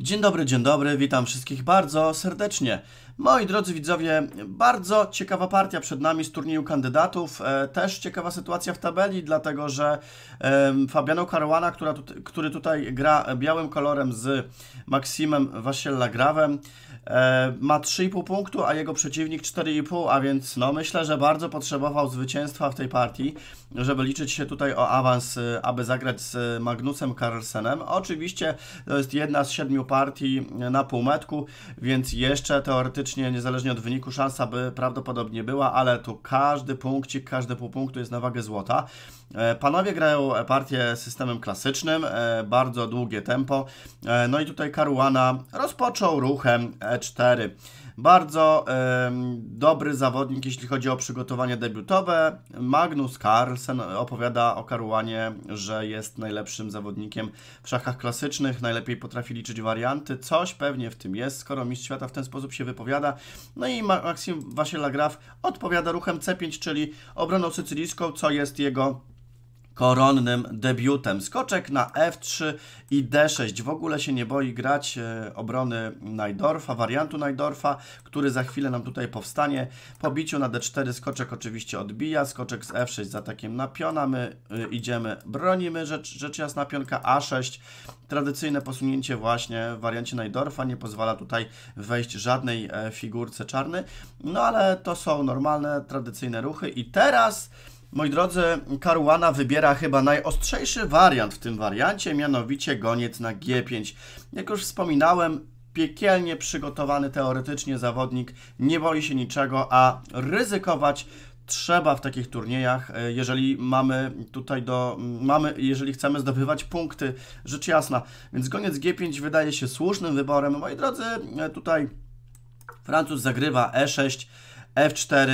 Dzień dobry, dzień dobry, witam wszystkich bardzo serdecznie. Moi drodzy widzowie, bardzo ciekawa partia przed nami z turnieju kandydatów. E, też ciekawa sytuacja w tabeli, dlatego że Fabiano Caruana, która, który tutaj gra białym kolorem z Maksimem Wasiella-Grawem, e, ma 3,5 punktu, a jego przeciwnik 4,5, a więc no myślę, że bardzo potrzebował zwycięstwa w tej partii, żeby liczyć się tutaj o awans, e, aby zagrać z Magnusem Carlsenem. Oczywiście to jest jedna z siedmiu partii na półmetku, więc jeszcze teoretycznie teoretycznie, niezależnie od wyniku, szansa by prawdopodobnie była, ale tu każdy punkcik, każdy pół punktu jest na wagę złota. E, panowie grają partię systemem klasycznym, e, bardzo długie tempo. E, no i tutaj Karuana rozpoczął ruchem E4. Bardzo dobry zawodnik, jeśli chodzi o przygotowanie debiutowe. Magnus Carlsen opowiada o Karuanie, że jest najlepszym zawodnikiem w szachach klasycznych, najlepiej potrafi liczyć warianty. Coś pewnie w tym jest, skoro mistrz świata w ten sposób się wypowiada. No i Maksim Wasielagraf odpowiada ruchem C5, czyli obroną sycylijską, co jest jego koronnym debiutem. Skoczek na F3 i D6. W ogóle się nie boi grać e, obrony Najdorfa, wariantu Najdorfa, który za chwilę nam tutaj powstanie. Po biciu na D4 skoczek oczywiście odbija, skoczek z F6 za takiem na piona. My e, idziemy, bronimy rzecz, rzecz jasna pionka A6. Tradycyjne posunięcie właśnie w wariancie Najdorfa nie pozwala tutaj wejść żadnej e, figurce czarnej No ale to są normalne, tradycyjne ruchy i teraz... Moi drodzy, Caruana wybiera chyba najostrzejszy wariant w tym wariancie, mianowicie goniec na G5. Jak już wspominałem, piekielnie przygotowany teoretycznie zawodnik nie boi się niczego, a ryzykować trzeba w takich turniejach, e, jeżeli mamy tutaj do, mamy, jeżeli chcemy zdobywać punkty, rzecz jasna. Więc goniec G5 wydaje się słusznym wyborem. Moi drodzy, e, tutaj Francuz zagrywa E6, F4,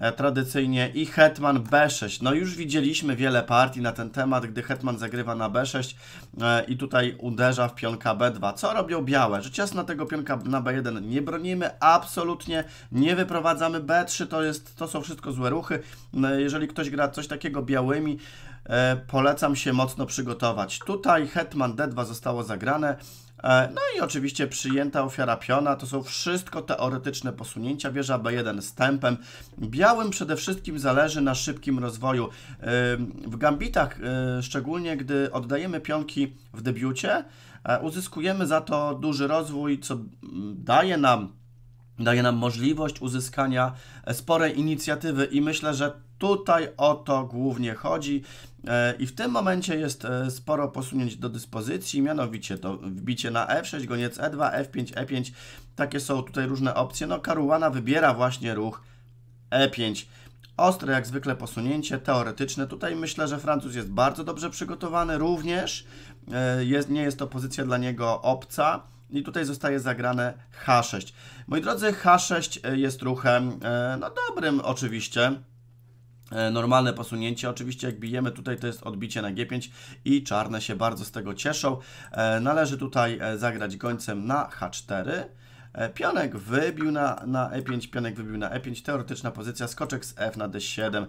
E, tradycyjnie i hetman b6. No już widzieliśmy wiele partii na ten temat, gdy hetman zagrywa na b6 e, i tutaj uderza w pionka b2. Co robią białe? Że ciasno tego pionka na b1 nie bronimy, absolutnie nie wyprowadzamy b3, to, jest, to są wszystko złe ruchy. No, jeżeli ktoś gra coś takiego białymi, e, polecam się mocno przygotować. Tutaj hetman d2 zostało zagrane, E, no i oczywiście przyjęta ofiara piona to są wszystko teoretyczne posunięcia. Wieża B1 z tempem. Białym przede wszystkim zależy na szybkim rozwoju. E, w gambitach, e, szczególnie gdy oddajemy pionki w debiucie, uzyskujemy za to duży rozwój, co daje nam daje nam możliwość uzyskania e, sporej inicjatywy i myślę, że tutaj o to głównie chodzi e, i w tym momencie jest e, sporo posunięć do dyspozycji, mianowicie to wbicie na F6, goniec E2, F5, E5, takie są tutaj różne opcje, no Karuana wybiera właśnie ruch E5. Ostre jak zwykle posunięcie, teoretyczne. Tutaj myślę, że Francuz jest bardzo dobrze przygotowany, również jest, nie jest to pozycja dla niego obca i tutaj zostaje zagrane H6. Moi drodzy, H6 e, jest ruchem, e, no dobrym oczywiście, e, normalne posunięcie. Oczywiście jak bijemy tutaj to jest odbicie na G5 i czarne się bardzo z tego cieszą. Należy tutaj zagrać gońcem na H4. E, pionek wybił na, na E5, pionek wybił na E5, teoretyczna pozycja, skoczek z F na D7.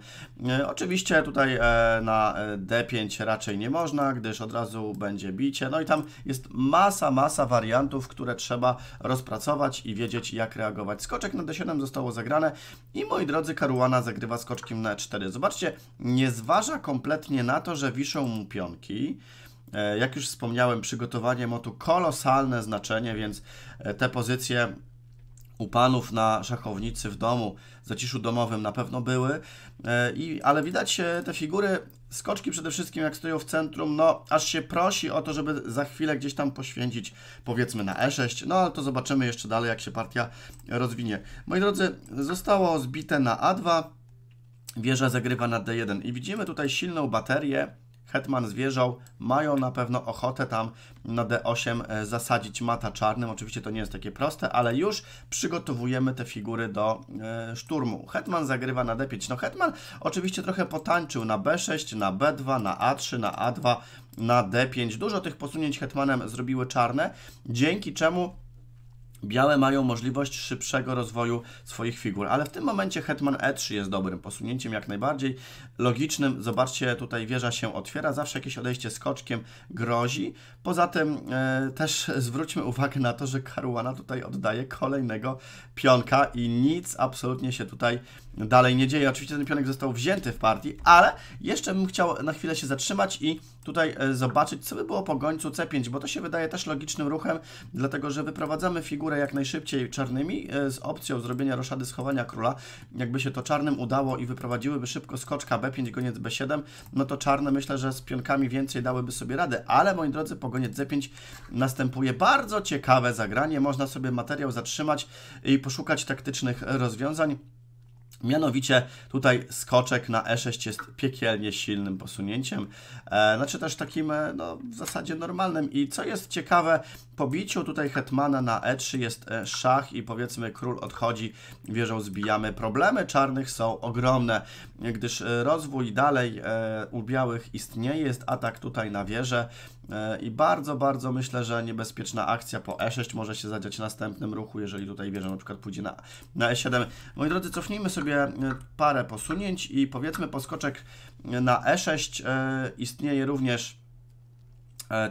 E, oczywiście tutaj e, na D5 raczej nie można, gdyż od razu będzie bicie. No i tam jest masa, masa wariantów, które trzeba rozpracować i wiedzieć jak reagować. Skoczek na D7 zostało zagrane i moi drodzy, Karuana zagrywa skoczkiem na E4. Zobaczcie, nie zważa kompletnie na to, że wiszą mu pionki. E, jak już wspomniałem, przygotowanie ma tu kolosalne znaczenie, więc e, te pozycje u panów na szachownicy w domu, w zaciszu domowym na pewno były, e, I, ale widać te figury, skoczki przede wszystkim jak stoją w centrum, no aż się prosi o to, żeby za chwilę gdzieś tam poświęcić powiedzmy na E6, no ale to zobaczymy jeszcze dalej jak się partia rozwinie. Moi drodzy, zostało zbite na A2, wieża zagrywa na D1 i widzimy tutaj silną baterię, Hetman z mają na pewno ochotę tam na D8 e, zasadzić mata czarnym. Oczywiście to nie jest takie proste, ale już przygotowujemy te figury do e, szturmu. Hetman zagrywa na D5. No Hetman oczywiście trochę potańczył na B6, na B2, na A3, na A2, na D5. Dużo tych posunięć Hetmanem zrobiły czarne, dzięki czemu Białe mają możliwość szybszego rozwoju swoich figur, ale w tym momencie hetman e3 jest dobrym posunięciem jak najbardziej logicznym. Zobaczcie, tutaj wieża się otwiera, zawsze jakieś odejście skoczkiem grozi. Poza tym e, też zwróćmy uwagę na to, że Karuana tutaj oddaje kolejnego pionka i nic absolutnie się tutaj dalej nie dzieje. Oczywiście ten pionek został wzięty w partii, ale jeszcze bym chciał na chwilę się zatrzymać i tutaj e, zobaczyć, co by było po gońcu C5, bo to się wydaje też logicznym ruchem, dlatego że wyprowadzamy figurę jak najszybciej czarnymi e, z opcją zrobienia roszady schowania króla. Jakby się to czarnym udało i wyprowadziłyby szybko skoczka B5, goniec B7, no to czarne myślę, że z pionkami więcej dałyby sobie radę, ale moi drodzy, po goniec C5 następuje bardzo ciekawe zagranie. Można sobie materiał zatrzymać i poszukać taktycznych rozwiązań. Mianowicie tutaj skoczek na E6 jest piekielnie silnym posunięciem, e, znaczy też takim e, no, w zasadzie normalnym i co jest ciekawe, po biciu tutaj hetmana na E3 jest e, szach i powiedzmy król odchodzi, wieżą zbijamy. Problemy czarnych są ogromne, gdyż e, rozwój dalej u białych istnieje, jest atak tutaj na wieżę, E, I bardzo, bardzo myślę, że niebezpieczna akcja po E6 może się zadziać w następnym ruchu, jeżeli tutaj wieża na przykład pójdzie na, na E7. Moi drodzy, cofnijmy sobie e, parę posunięć i powiedzmy poskoczek na E6 e, istnieje również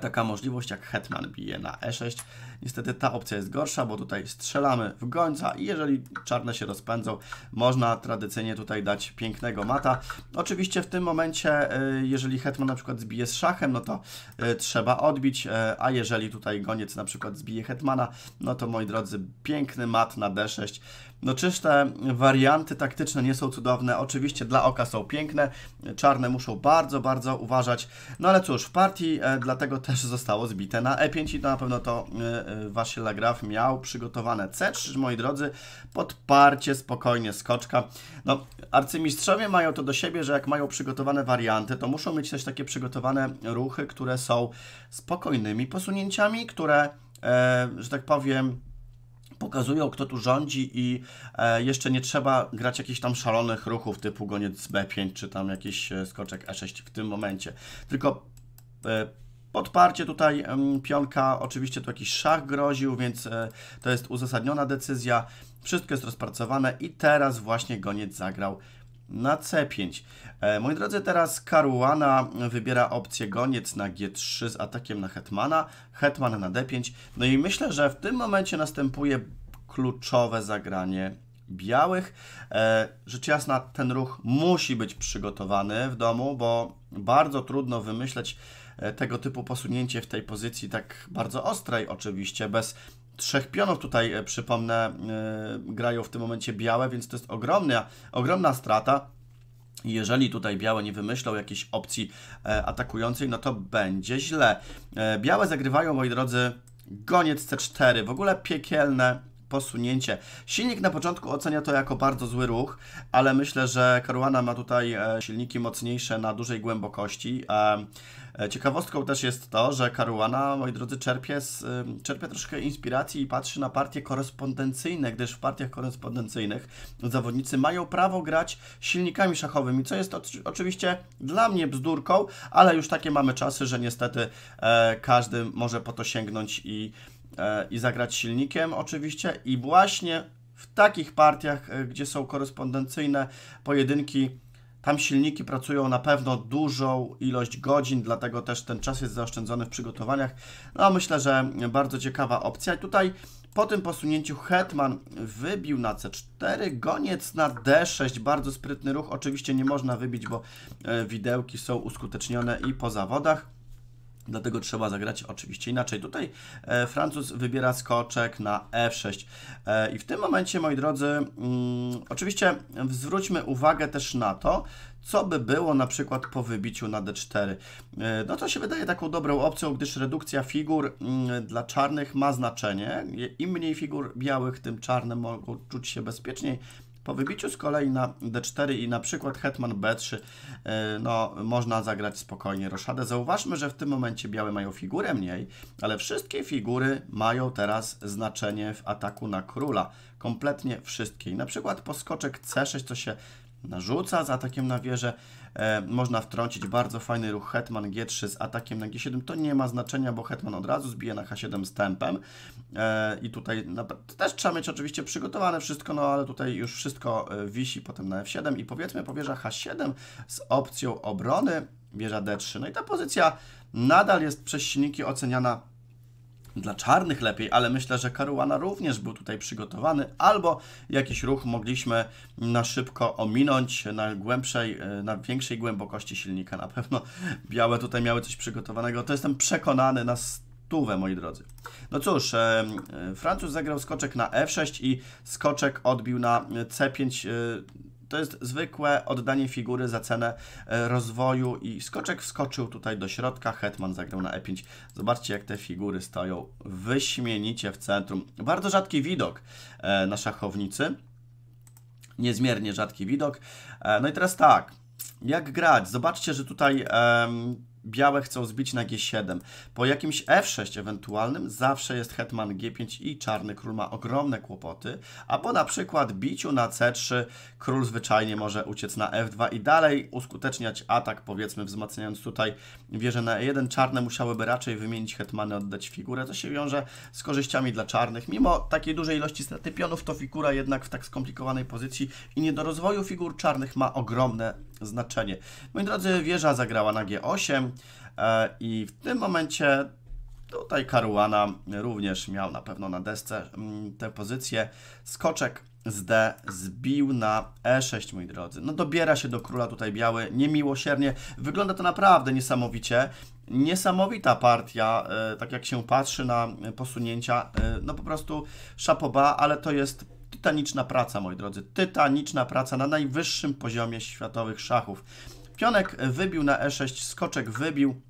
taka możliwość jak hetman bije na E6. Niestety ta opcja jest gorsza, bo tutaj strzelamy w gońca i jeżeli czarne się rozpędzą, można tradycyjnie tutaj dać pięknego mata. Oczywiście w tym momencie, y, jeżeli hetman na przykład zbije z szachem, no to y, trzeba odbić, y, a jeżeli tutaj goniec na przykład zbije hetmana, no to moi drodzy, piękny mat na d6. No czyż te warianty taktyczne nie są cudowne? Oczywiście dla oka są piękne, czarne muszą bardzo, bardzo uważać. No ale cóż, w partii e, dlatego też zostało zbite na e5 i to na pewno to e, Y, Wasyl Graf miał przygotowane C3, moi drodzy, podparcie, spokojnie, skoczka. No, arcymistrzowie mają to do siebie, że jak mają przygotowane warianty, to muszą mieć też takie przygotowane ruchy, które są spokojnymi posunięciami, które, e, że tak powiem, pokazują, kto tu rządzi i e, jeszcze nie trzeba grać jakichś tam szalonych ruchów typu goniec B5 czy tam jakiś e, skoczek E6 w tym momencie. Tylko e, Podparcie tutaj pionka, oczywiście tu jakiś szach groził, więc e, to jest uzasadniona decyzja. Wszystko jest rozpracowane i teraz właśnie goniec zagrał na C5. E, moi drodzy, teraz Karuana wybiera opcję goniec na G3 z atakiem na Hetmana, Hetman na D5. No i myślę, że w tym momencie następuje kluczowe zagranie białych. E, rzecz jasna, ten ruch musi być przygotowany w domu, bo bardzo trudno wymyśleć e, tego typu posunięcie w tej pozycji, tak bardzo ostrej oczywiście, bez trzech pionów tutaj, e, przypomnę, grają w tym momencie białe, więc to jest ogromna, ogromna strata. Jeżeli tutaj białe nie wymyślą jakiejś opcji atakującej, no to będzie źle. białe zagrywają, moi drodzy, goniec C4. W ogóle piekielne posunięcie. Silnik na początku ocenia to jako bardzo zły ruch, ale myślę, że Caruana ma tutaj e, silniki mocniejsze na dużej głębokości. E, e, ciekawostką też jest to, że Caruana, moi drodzy, czerpie, z, czerpie troszkę inspiracji i patrzy na partie korespondencyjne, gdyż w partiach korespondencyjnych zawodnicy mają prawo grać silnikami szachowymi, co jest oczywiście dla mnie bzdurką, ale już takie mamy czasy, że niestety każdy może po to sięgnąć i E, i zagrać silnikiem oczywiście i właśnie w takich partiach, e, gdzie są korespondencyjne pojedynki, tam silniki pracują na pewno dużą ilość godzin, dlatego też ten czas jest zaoszczędzony w przygotowaniach. No myślę, że bardzo ciekawa opcja. I tutaj po tym posunięciu Hetman wybił na C4, goniec na D6, bardzo sprytny ruch. Oczywiście nie można wybić, bo e, widełki są uskutecznione i po zawodach. Dlatego trzeba zagrać oczywiście inaczej. Tutaj e, Francuz wybiera skoczek na F6. E, I w tym momencie, moi drodzy, mm, oczywiście zwróćmy uwagę też na to, co by było na przykład po wybiciu na D4. E, no to się wydaje taką dobrą opcją, gdyż redukcja figur mm, dla czarnych ma znaczenie. Im mniej figur białych, tym czarne mogą czuć się bezpieczniej. Po wybiciu z kolei na d4 i na przykład hetman b3, e, no można zagrać spokojnie roszadę. Zauważmy, że w tym momencie białe mają figurę mniej, ale wszystkie figury mają teraz znaczenie w ataku na króla. Kompletnie wszystkie. I na przykład poskoczek c6, co się narzuca z atakiem na wieżę. E, można wtrącić bardzo fajny ruch hetman g3 z atakiem na g7. To nie ma znaczenia, bo hetman od razu zbije na h7 z tempem. E, I tutaj na, też trzeba mieć oczywiście przygotowane wszystko, no ale tutaj już wszystko e, wisi potem na f7 i powiedzmy powierza h7 z opcją obrony, wieża d3. No i ta pozycja nadal jest przez silniki oceniana dla czarnych lepiej, ale myślę, że Karuana również był tutaj przygotowany, albo jakiś ruch mogliśmy na szybko ominąć na głębszej, e, na większej głębokości silnika. Na pewno białe tutaj miały coś przygotowanego. To jestem przekonany na stówę, moi drodzy. No cóż, e, e, Francuz zagrał skoczek na F6 i skoczek odbił na C5. To jest zwykłe oddanie figury za cenę e, rozwoju i skoczek wskoczył tutaj do środka, hetman zagrał na e5. Zobaczcie, jak te figury stoją wyśmienicie w centrum. Bardzo rzadki widok e, na szachownicy. Niezmiernie rzadki widok. E, no i teraz tak, jak grać? Zobaczcie, że tutaj um, białe chcą zbić na G7. Po jakimś F6 ewentualnym zawsze jest hetman G5 i czarny król ma ogromne kłopoty, a po na przykład biciu na C3 król zwyczajnie może uciec na F2 i dalej uskuteczniać atak, powiedzmy wzmacniając tutaj wieżę na E1. Czarne musiałyby raczej wymienić hetmany, oddać figurę, co się wiąże z korzyściami dla czarnych. Mimo takiej dużej ilości straty pionów, to figura jednak w tak skomplikowanej pozycji i nie do rozwoju figur czarnych ma ogromne znaczenie. Moi drodzy, wieża zagrała na G8 e, i w tym momencie tutaj Karuana również miał na pewno na desce mm, tę pozycję. Skoczek z D zbił na E6, moi drodzy. No dobiera się do króla tutaj biały niemiłosiernie. Wygląda to naprawdę niesamowicie. Niesamowita partia, e, tak jak się patrzy na posunięcia. E, no po prostu szapoba, ale to jest tytaniczna praca, moi drodzy, tytaniczna praca na najwyższym poziomie światowych szachów. Pionek wybił na e6, skoczek wybił,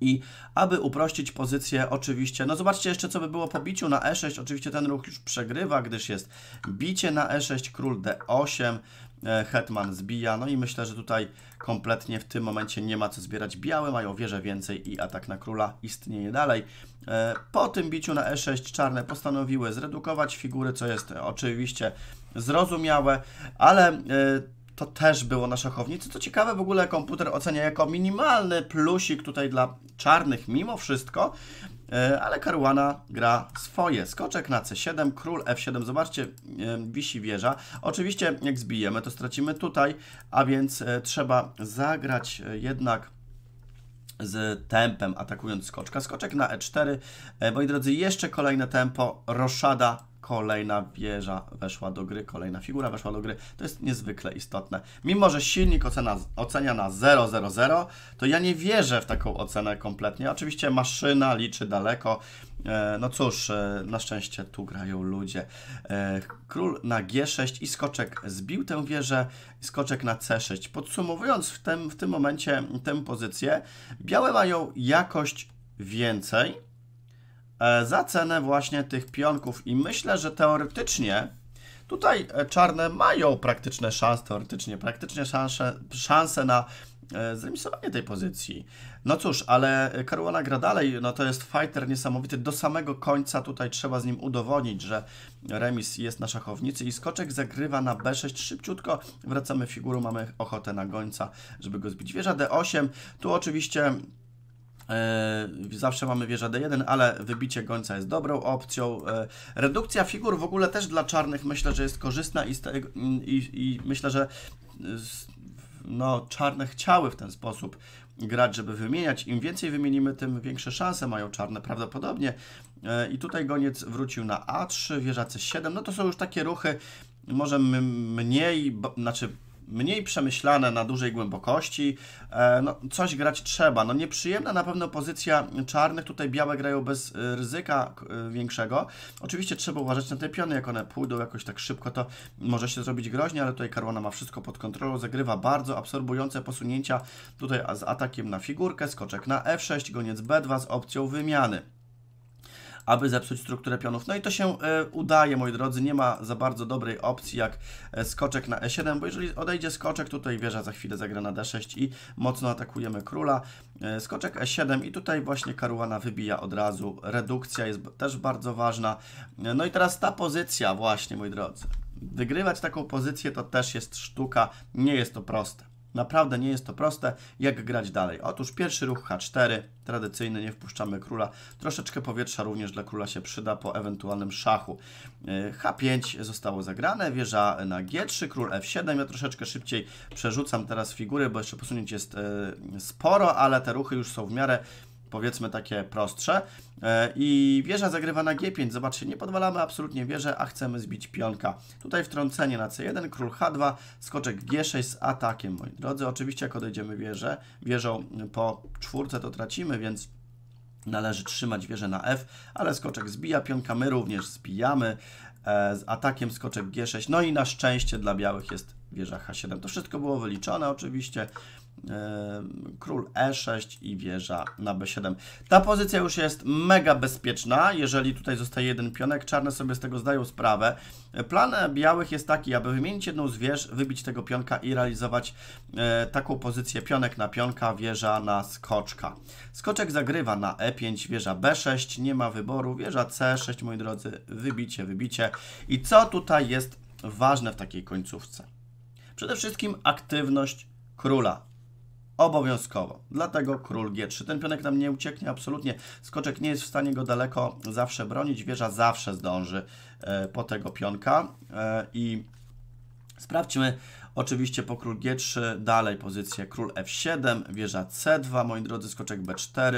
i aby uprościć pozycję, oczywiście, no zobaczcie jeszcze, co by było po biciu na e6. Oczywiście ten ruch już przegrywa, gdyż jest bicie na e6, król d8. E, Hetman zbija, no i myślę, że tutaj kompletnie w tym momencie nie ma co zbierać. Białe mają wieżę więcej i atak na króla istnieje dalej. E, po tym biciu na e6 czarne postanowiły zredukować figury, co jest oczywiście zrozumiałe, ale e, to też było na szachownicy. Co ciekawe, w ogóle komputer ocenia jako minimalny plusik tutaj dla czarnych mimo wszystko, e, ale Karuana gra swoje. Skoczek na C7, król F7, zobaczcie, e, wisi wieża. Oczywiście jak zbijemy, to stracimy tutaj, a więc e, trzeba zagrać jednak z tempem, atakując skoczka. Skoczek na E4. Moi drodzy, jeszcze kolejne tempo. Roszada kolejna wieża weszła do gry, kolejna figura weszła do gry. To jest niezwykle istotne. Mimo, że silnik ocena, ocenia na 0,00, to ja nie wierzę w taką ocenę kompletnie. Oczywiście maszyna liczy daleko. E, no cóż, e, na szczęście tu grają ludzie. E, król na G6 i skoczek zbił tę wieżę, skoczek na C6. Podsumowując w tym, w tym momencie tę pozycję, białe mają jakość więcej, E, za cenę właśnie tych pionków i myślę, że teoretycznie tutaj e, czarne mają praktyczne szanse, teoretycznie praktycznie szanse, szanse na e, zremisowanie tej pozycji. No cóż, ale Caruana gra dalej, no to jest fighter niesamowity, do samego końca tutaj trzeba z nim udowodnić, że remis jest na szachownicy i skoczek zagrywa na b6 szybciutko, wracamy w figurę, mamy ochotę na gońca, żeby go zbić. Wieża d8, tu oczywiście E, zawsze mamy wieżę D1, ale wybicie gońca jest dobrą opcją. E, redukcja figur w ogóle też dla czarnych myślę, że jest korzystna i, i, i myślę, że no, czarne chciały w ten sposób grać, żeby wymieniać. Im więcej wymienimy, tym większe szanse mają czarne prawdopodobnie. E, I tutaj goniec wrócił na A3, wieża C7. No to są już takie ruchy, może mniej, bo, znaczy mniej przemyślane na dużej głębokości. E, no, coś grać trzeba. No, nieprzyjemna na pewno pozycja czarnych. Tutaj białe grają bez e, ryzyka e, większego. Oczywiście trzeba uważać na te piony. Jak one pójdą jakoś tak szybko, to może się zrobić groźnie, ale tutaj Karwana ma wszystko pod kontrolą. Zagrywa bardzo absorbujące posunięcia tutaj z atakiem na figurkę. Skoczek na F6, goniec B2 z opcją wymiany aby zepsuć strukturę pionów. No i to się e, udaje, moi drodzy, nie ma za bardzo dobrej opcji jak e, skoczek na e7, bo jeżeli odejdzie skoczek, tutaj wieża za chwilę zagra na d6 i mocno atakujemy króla. E, skoczek e7 i tutaj właśnie karuana wybija od razu. Redukcja jest też bardzo ważna. No i teraz ta pozycja właśnie, moi drodzy. Wygrywać taką pozycję to też jest sztuka, nie jest to proste. Naprawdę nie jest to proste. Jak grać dalej? Otóż pierwszy ruch H4, tradycyjny, nie wpuszczamy króla. Troszeczkę powietrza również dla króla się przyda po ewentualnym szachu. E, H5 zostało zagrane, wieża na G3, król F7. Ja troszeczkę szybciej przerzucam teraz figury, bo jeszcze posunięć jest e, sporo, ale te ruchy już są w miarę powiedzmy takie prostsze. E, I wieża zagrywa na G5. Zobaczcie, nie podwalamy absolutnie wieżę, a chcemy zbić pionka. Tutaj wtrącenie na C1, król H2, skoczek G6 z atakiem, moi drodzy. Oczywiście jak odejdziemy wieżę, wieżą po czwórce to tracimy, więc należy trzymać wieżę na F, ale skoczek zbija pionka, my również zbijamy e, z atakiem skoczek G6. No i na szczęście dla białych jest wieża H7. To wszystko było wyliczone oczywiście. E, król E6 i wieża na B7. Ta pozycja już jest mega bezpieczna, jeżeli tutaj zostaje jeden pionek. Czarne sobie z tego zdają sprawę. Plan białych jest taki, aby wymienić jedną z wież, wybić tego pionka i realizować e, taką pozycję pionek na pionka, wieża na skoczka. Skoczek zagrywa na E5, wieża B6, nie ma wyboru, wieża C6, moi drodzy, wybicie, wybicie. I co tutaj jest ważne w takiej końcówce? Przede wszystkim aktywność króla. Obowiązkowo. Dlatego król G3. Ten pionek nam nie ucieknie absolutnie. Skoczek nie jest w stanie go daleko zawsze bronić. Wieża zawsze zdąży e, po tego pionka. E, I sprawdźmy oczywiście po król G3. Dalej pozycję król F7, wieża C2, moi drodzy, skoczek B4,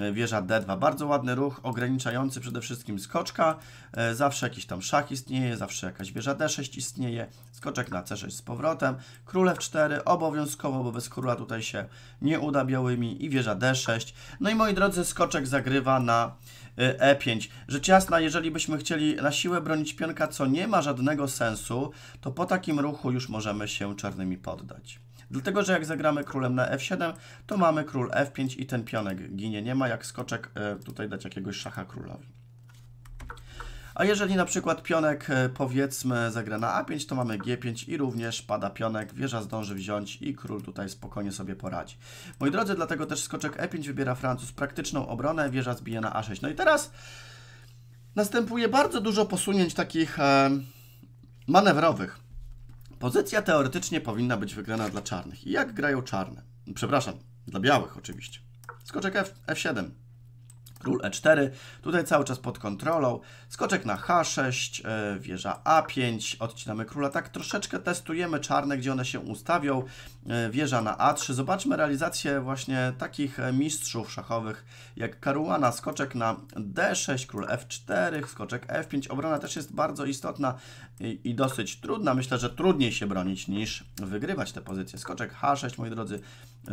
E, wieża D2. Bardzo ładny ruch, ograniczający przede wszystkim skoczka. E, zawsze jakiś tam szach istnieje, zawsze jakaś wieża D6 istnieje. Skoczek na C6 z powrotem. Król F4 obowiązkowo, bo bez króla tutaj się nie uda białymi. I wieża D6. No i moi drodzy, skoczek zagrywa na E5. E Rzecz jasna, jeżeli byśmy chcieli na siłę bronić pionka, co nie ma żadnego sensu, to po takim ruchu już możemy się czarnymi poddać. Dlatego, że jak zagramy królem na f7, to mamy król f5 i ten pionek ginie. Nie ma jak skoczek e, tutaj dać jakiegoś szacha królowi. A jeżeli na przykład pionek e, powiedzmy zagra na A5, to mamy G5 i również pada pionek, wieża zdąży wziąć i król tutaj spokojnie sobie poradzi. Moi drodzy, dlatego też skoczek E5 wybiera Francuz praktyczną obronę, wieża zbije na A6. No i teraz następuje bardzo dużo posunięć takich e, manewrowych. Pozycja teoretycznie powinna być wygrana dla czarnych. I jak grają czarne? Przepraszam, dla białych oczywiście. Skoczek F, F7. Król E4, tutaj cały czas pod kontrolą, skoczek na H6, e, wieża A5, odcinamy króla, tak troszeczkę testujemy czarne, gdzie one się ustawią, e, wieża na A3, zobaczmy realizację właśnie takich e, mistrzów szachowych jak Karuana, skoczek na D6, król F4, skoczek F5, obrona też jest bardzo istotna i, i dosyć trudna, myślę, że trudniej się bronić niż wygrywać te pozycje, skoczek H6, moi drodzy,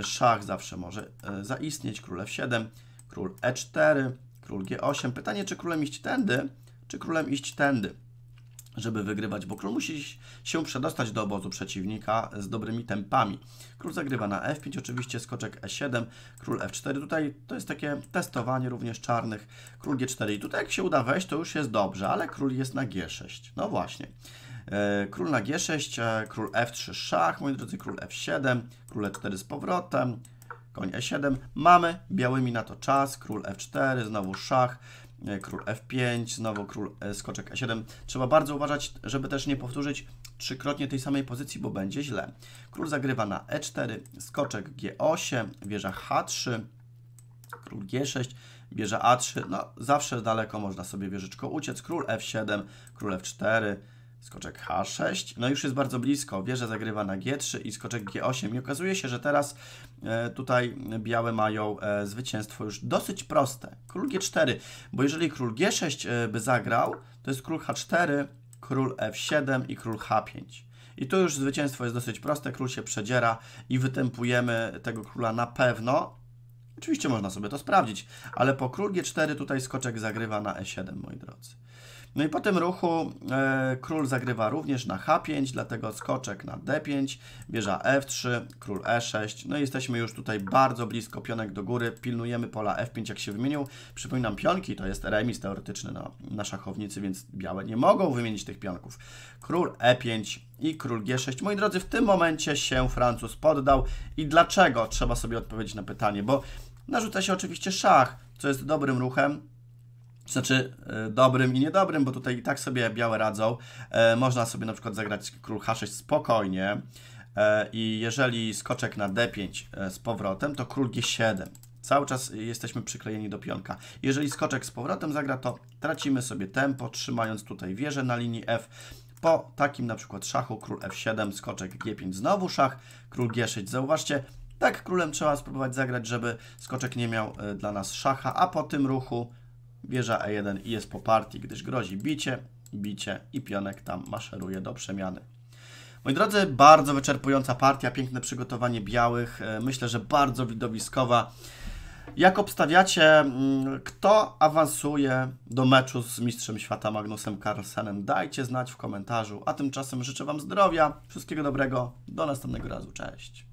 szach zawsze może zaistnieć, król F7, król e4, król g8. Pytanie, czy królem iść tędy, czy królem iść tędy, żeby wygrywać, bo król musi się przedostać do obozu przeciwnika z dobrymi tempami. Król zagrywa na f5, oczywiście skoczek e7, król f4. Tutaj to jest takie testowanie również czarnych, król g4. I tutaj jak się uda wejść, to już jest dobrze, ale król jest na g6. No właśnie. E, król na g6, e, król f3 szach, moi drodzy, król f7, król e4 z powrotem, koń e7. Mamy białymi na to czas, król f4, znowu szach, e, król f5, znowu król e, skoczek e7. Trzeba bardzo uważać, żeby też nie powtórzyć trzykrotnie tej samej pozycji, bo będzie źle. Król zagrywa na e4, skoczek g8, wieża h3, król g6, wieża a3. No, zawsze daleko można sobie wieżyczko uciec. Król f7, król f4, Skoczek H6, no już jest bardzo blisko, wieża zagrywa na G3 i skoczek G8 i okazuje się, że teraz e, tutaj białe mają e, zwycięstwo już dosyć proste. Król G4, bo jeżeli król G6 e, by zagrał, to jest król H4, król F7 i król H5. I tu już zwycięstwo jest dosyć proste, król się przedziera i wytępujemy tego króla na pewno. Oczywiście można sobie to sprawdzić, ale po król G4 tutaj skoczek zagrywa na E7, moi drodzy. No i po tym ruchu e, król zagrywa również na H5, dlatego skoczek na D5, bierze F3, król E6. No i jesteśmy już tutaj bardzo blisko, pionek do góry, pilnujemy pola F5 jak się wymienił. Przypominam, pionki to jest remis teoretyczny na, na szachownicy, więc białe nie mogą wymienić tych pionków. Król E5 i król G6. Moi drodzy, w tym momencie się Francuz poddał i dlaczego? Trzeba sobie odpowiedzieć na pytanie, bo narzuca się oczywiście szach, co jest dobrym ruchem, znaczy e, dobrym i niedobrym, bo tutaj i tak sobie białe radzą. E, można sobie na przykład zagrać król H6 spokojnie e, i jeżeli skoczek na D5 z powrotem, to król G7. Cały czas jesteśmy przyklejeni do pionka. Jeżeli skoczek z powrotem zagra, to tracimy sobie tempo, trzymając tutaj wieżę na linii F. Po takim na przykład szachu król F7, skoczek G5, znowu szach, król G6. Zauważcie, tak królem trzeba spróbować zagrać, żeby skoczek nie miał dla nas szacha, a po tym ruchu Wieża E1 jest po partii, gdyż grozi bicie, bicie i pionek tam maszeruje do przemiany. Moi drodzy, bardzo wyczerpująca partia, piękne przygotowanie białych, e, myślę, że bardzo widowiskowa. Jak obstawiacie, mm, kto awansuje do meczu z mistrzem świata Magnusem Carlsenem? Dajcie znać w komentarzu. A tymczasem życzę Wam zdrowia, wszystkiego dobrego, do następnego razu, cześć.